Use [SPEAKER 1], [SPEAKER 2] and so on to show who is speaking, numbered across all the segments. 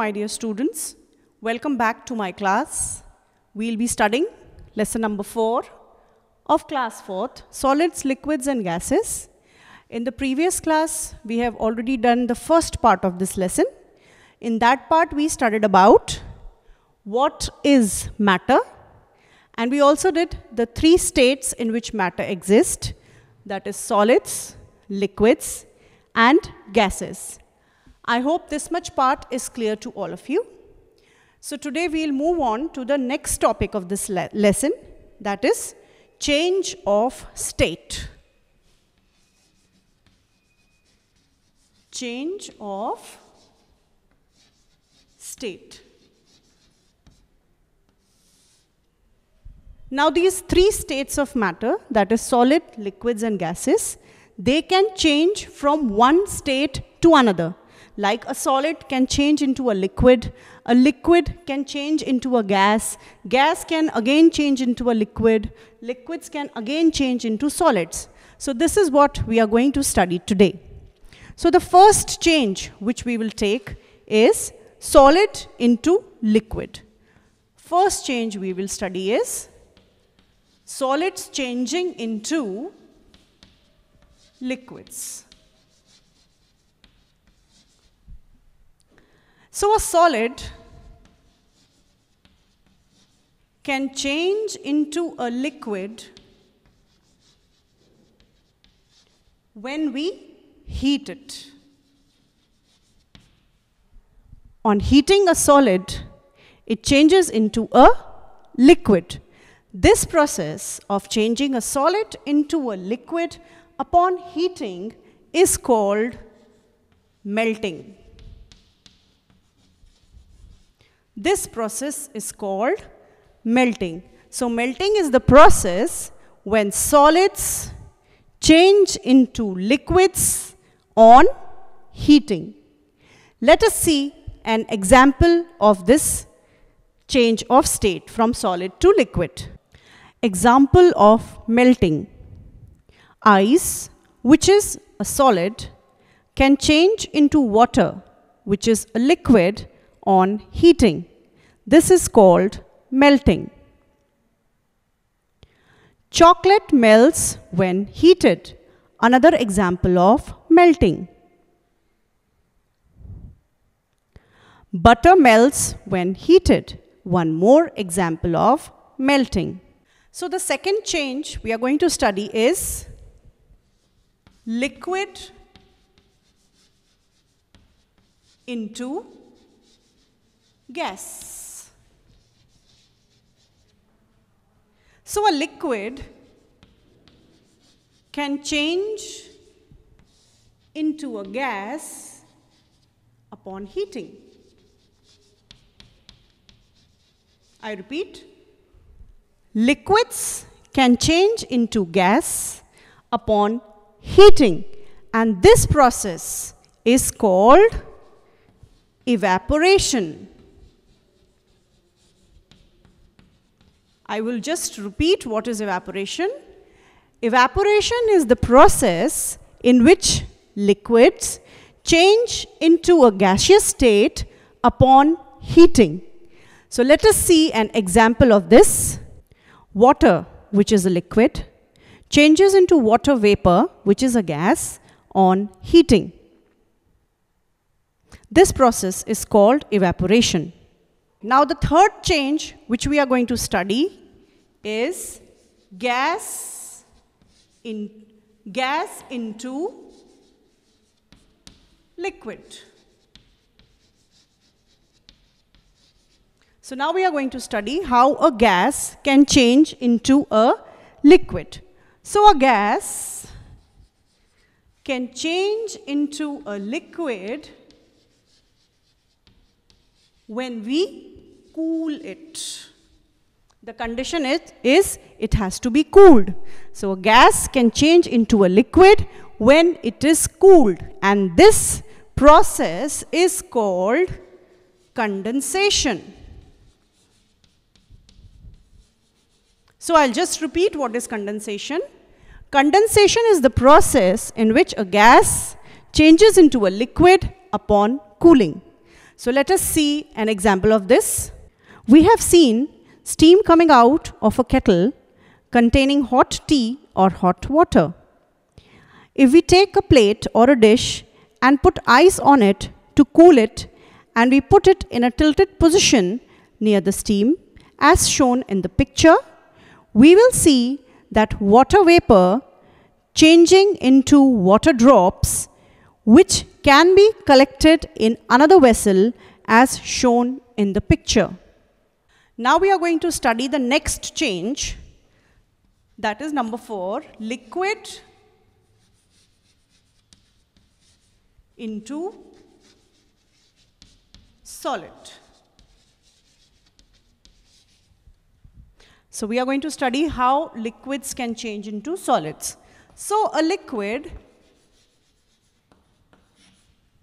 [SPEAKER 1] my dear students. Welcome back to my class. We'll be studying lesson number 4 of class 4th, solids, liquids and gases. In the previous class, we have already done the first part of this lesson. In that part, we studied about what is matter and we also did the three states in which matter exists, that is solids, liquids and gases. I hope this much part is clear to all of you. So today we'll move on to the next topic of this le lesson, that is change of state. Change of state. Now these three states of matter, that is solid, liquids and gases, they can change from one state to another like a solid can change into a liquid, a liquid can change into a gas, gas can again change into a liquid, liquids can again change into solids. So this is what we are going to study today. So the first change which we will take is solid into liquid. First change we will study is solids changing into liquids. So a solid can change into a liquid when we heat it. On heating a solid, it changes into a liquid. This process of changing a solid into a liquid upon heating is called melting. This process is called melting. So melting is the process when solids change into liquids on heating. Let us see an example of this change of state from solid to liquid. Example of melting. Ice, which is a solid, can change into water, which is a liquid, on heating. This is called melting. Chocolate melts when heated, another example of melting. Butter melts when heated, one more example of melting. So the second change we are going to study is liquid into gas. So a liquid can change into a gas upon heating. I repeat, liquids can change into gas upon heating and this process is called evaporation. I will just repeat what is evaporation. Evaporation is the process in which liquids change into a gaseous state upon heating. So let us see an example of this. Water, which is a liquid, changes into water vapor, which is a gas, on heating. This process is called evaporation. Now the third change which we are going to study is gas in gas into liquid. So now we are going to study how a gas can change into a liquid. So a gas can change into a liquid when we cool it. The condition is, is it has to be cooled. So a gas can change into a liquid when it is cooled. And this process is called condensation. So I'll just repeat what is condensation. Condensation is the process in which a gas changes into a liquid upon cooling. So let us see an example of this. We have seen steam coming out of a kettle containing hot tea or hot water. If we take a plate or a dish and put ice on it to cool it and we put it in a tilted position near the steam as shown in the picture, we will see that water vapor changing into water drops which can be collected in another vessel as shown in the picture. Now we are going to study the next change. That is number four, liquid into solid. So we are going to study how liquids can change into solids. So a liquid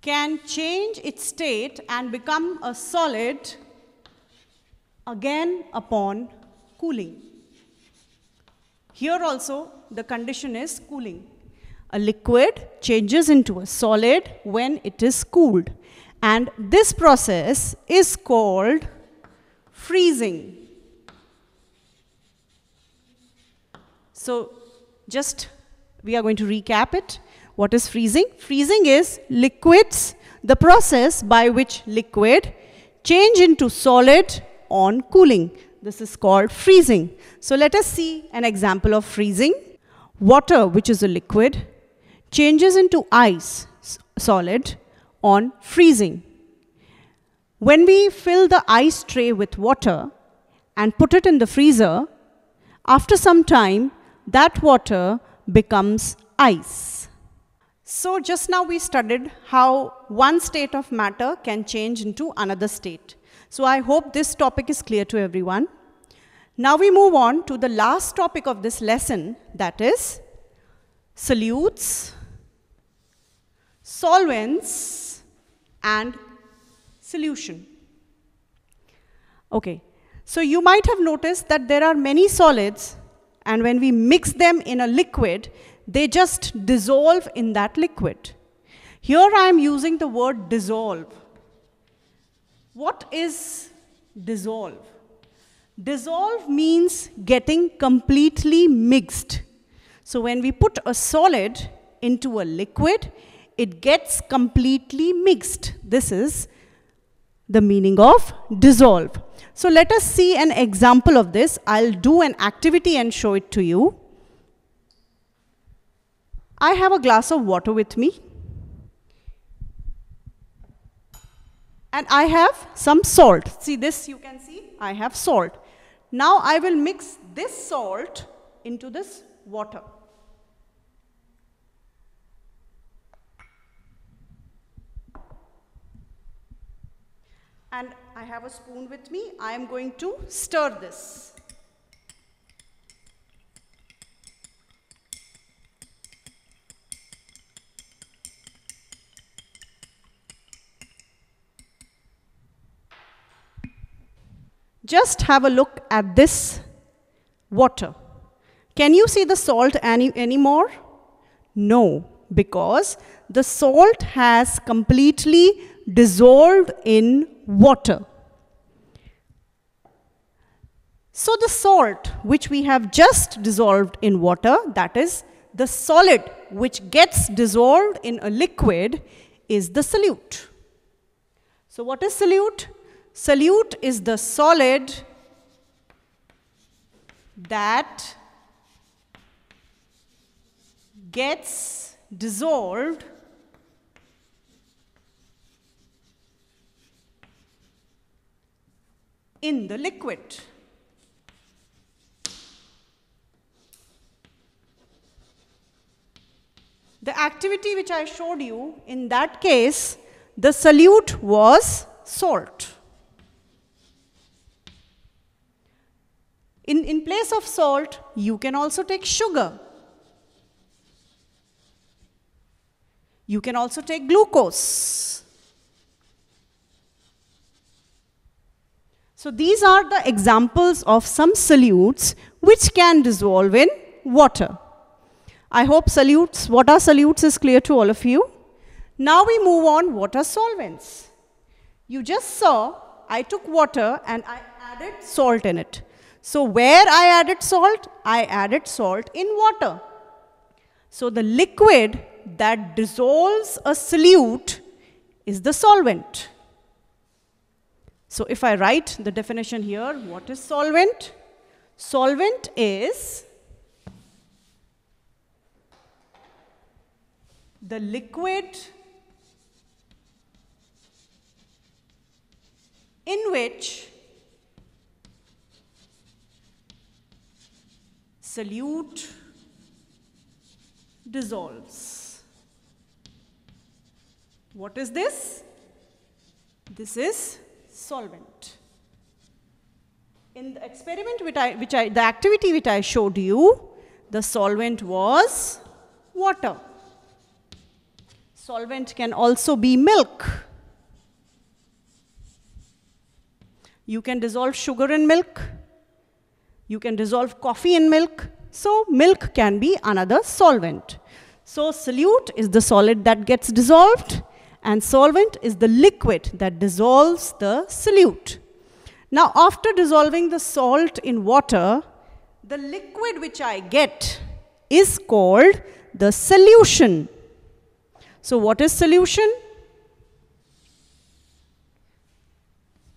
[SPEAKER 1] can change its state and become a solid again upon cooling. Here also, the condition is cooling. A liquid changes into a solid when it is cooled. And this process is called freezing. So just we are going to recap it. What is freezing? Freezing is liquids, the process by which liquid change into solid on cooling. This is called freezing. So let us see an example of freezing. Water, which is a liquid, changes into ice, solid, on freezing. When we fill the ice tray with water and put it in the freezer, after some time, that water becomes ice. So just now we studied how one state of matter can change into another state. So I hope this topic is clear to everyone. Now we move on to the last topic of this lesson, that is solutes, solvents, and solution. Okay, so you might have noticed that there are many solids and when we mix them in a liquid, they just dissolve in that liquid. Here I am using the word dissolve what is dissolve? Dissolve means getting completely mixed. So when we put a solid into a liquid, it gets completely mixed. This is the meaning of dissolve. So let us see an example of this. I'll do an activity and show it to you. I have a glass of water with me. and I have some salt. See this, you can see I have salt. Now I will mix this salt into this water. And I have a spoon with me. I am going to stir this. just have a look at this water. Can you see the salt any anymore? No, because the salt has completely dissolved in water. So the salt which we have just dissolved in water, that is the solid which gets dissolved in a liquid is the solute. So what is solute? Solute is the solid that gets dissolved in the liquid. The activity which I showed you, in that case, the solute was salt. In, in place of salt, you can also take sugar. You can also take glucose. So these are the examples of some solutes which can dissolve in water. I hope solutes, what are solutes is clear to all of you. Now we move on, what are solvents? You just saw I took water and I added salt in it. So where I added salt? I added salt in water. So the liquid that dissolves a solute is the solvent. So if I write the definition here, what is solvent? Solvent is the liquid in which solute dissolves. What is this? This is solvent. In the experiment which I, which I, the activity which I showed you, the solvent was water. Solvent can also be milk. You can dissolve sugar in milk. You can dissolve coffee in milk, so milk can be another solvent. So solute is the solid that gets dissolved, and solvent is the liquid that dissolves the solute. Now, after dissolving the salt in water, the liquid which I get is called the solution. So what is solution?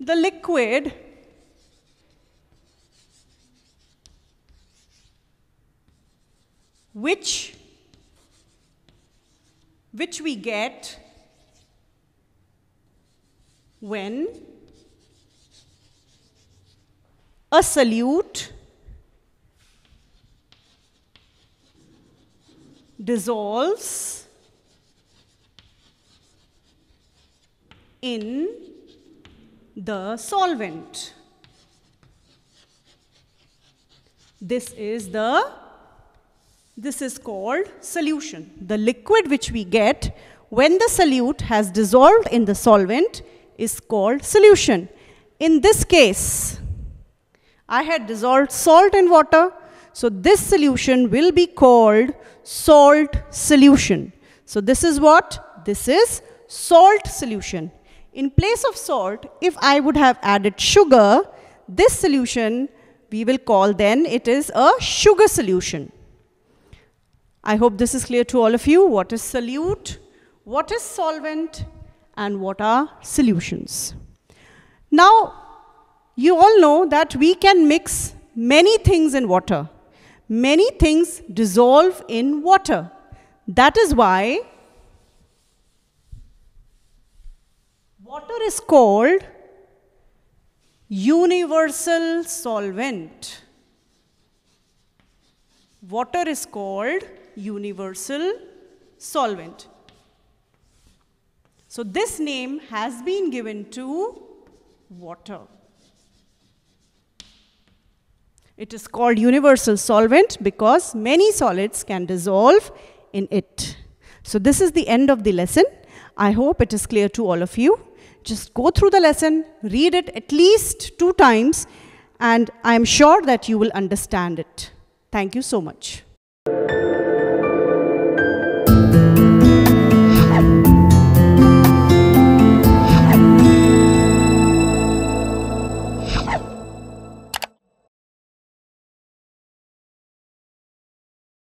[SPEAKER 1] The liquid which, which we get when a solute dissolves in the solvent. This is the this is called solution. The liquid which we get when the solute has dissolved in the solvent is called solution. In this case, I had dissolved salt in water, so this solution will be called salt solution. So this is what? This is salt solution. In place of salt, if I would have added sugar, this solution we will call then it is a sugar solution. I hope this is clear to all of you. What is solute? What is solvent? And what are solutions? Now, you all know that we can mix many things in water. Many things dissolve in water. That is why water is called universal solvent. Water is called universal solvent. So this name has been given to water. It is called universal solvent because many solids can dissolve in it. So this is the end of the lesson. I hope it is clear to all of you. Just go through the lesson, read it at least two times, and I am sure that you will understand it. Thank you so much.